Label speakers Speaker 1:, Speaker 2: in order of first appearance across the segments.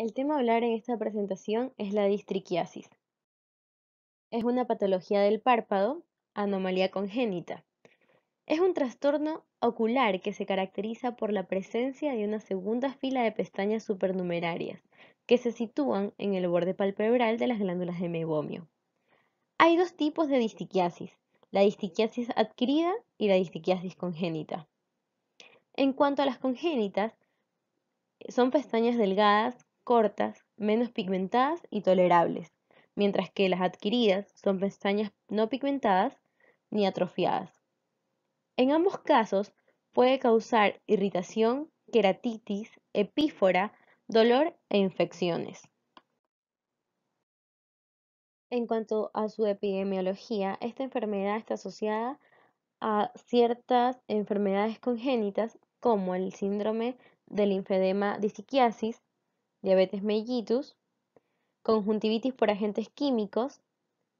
Speaker 1: El tema a hablar en esta presentación es la distriquiasis. Es una patología del párpado, anomalía congénita. Es un trastorno ocular que se caracteriza por la presencia de una segunda fila de pestañas supernumerarias que se sitúan en el borde palpebral de las glándulas de meibomio. Hay dos tipos de distriquiasis, la distriquiasis adquirida y la distriquiasis congénita. En cuanto a las congénitas, son pestañas delgadas cortas, menos pigmentadas y tolerables, mientras que las adquiridas son pestañas no pigmentadas ni atrofiadas. En ambos casos puede causar irritación, queratitis, epífora, dolor e infecciones. En cuanto a su epidemiología, esta enfermedad está asociada a ciertas enfermedades congénitas como el síndrome del linfedema disiquiasis, diabetes mellitus, conjuntivitis por agentes químicos,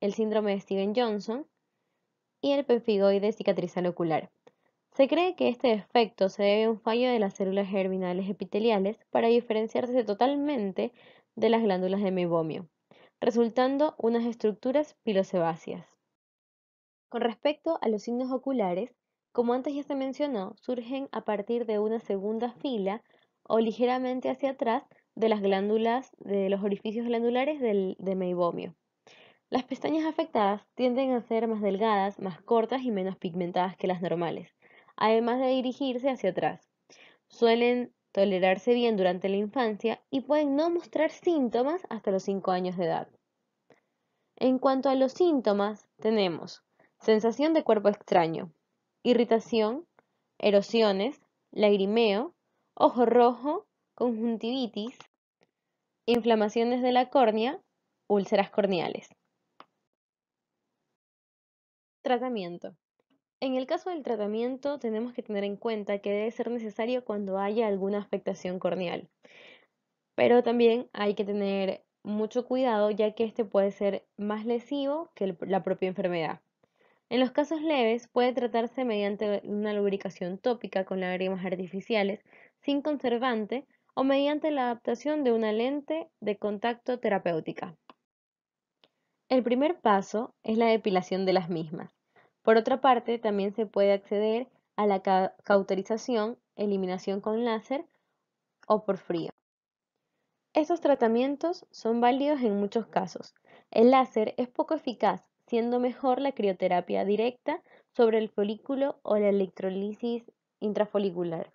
Speaker 1: el síndrome de Steven Johnson y el perfigoide cicatrizal ocular. Se cree que este defecto se debe a un fallo de las células germinales epiteliales para diferenciarse totalmente de las glándulas de meibomio, resultando unas estructuras pilosebáceas. Con respecto a los signos oculares, como antes ya se mencionó, surgen a partir de una segunda fila o ligeramente hacia atrás de las glándulas, de los orificios glandulares del, meibomio. Las pestañas afectadas tienden a ser más delgadas, más cortas y menos pigmentadas que las normales, además de dirigirse hacia atrás. Suelen tolerarse bien durante la infancia y pueden no mostrar síntomas hasta los 5 años de edad. En cuanto a los síntomas, tenemos sensación de cuerpo extraño, irritación, erosiones, lagrimeo, ojo rojo, conjuntivitis, inflamaciones de la córnea, úlceras corneales. Tratamiento. En el caso del tratamiento tenemos que tener en cuenta que debe ser necesario cuando haya alguna afectación corneal, pero también hay que tener mucho cuidado ya que este puede ser más lesivo que la propia enfermedad. En los casos leves puede tratarse mediante una lubricación tópica con lágrimas artificiales sin conservante o mediante la adaptación de una lente de contacto terapéutica. El primer paso es la depilación de las mismas. Por otra parte, también se puede acceder a la cauterización, eliminación con láser o por frío. Estos tratamientos son válidos en muchos casos. El láser es poco eficaz, siendo mejor la crioterapia directa sobre el folículo o la electrolisis intrafolicular.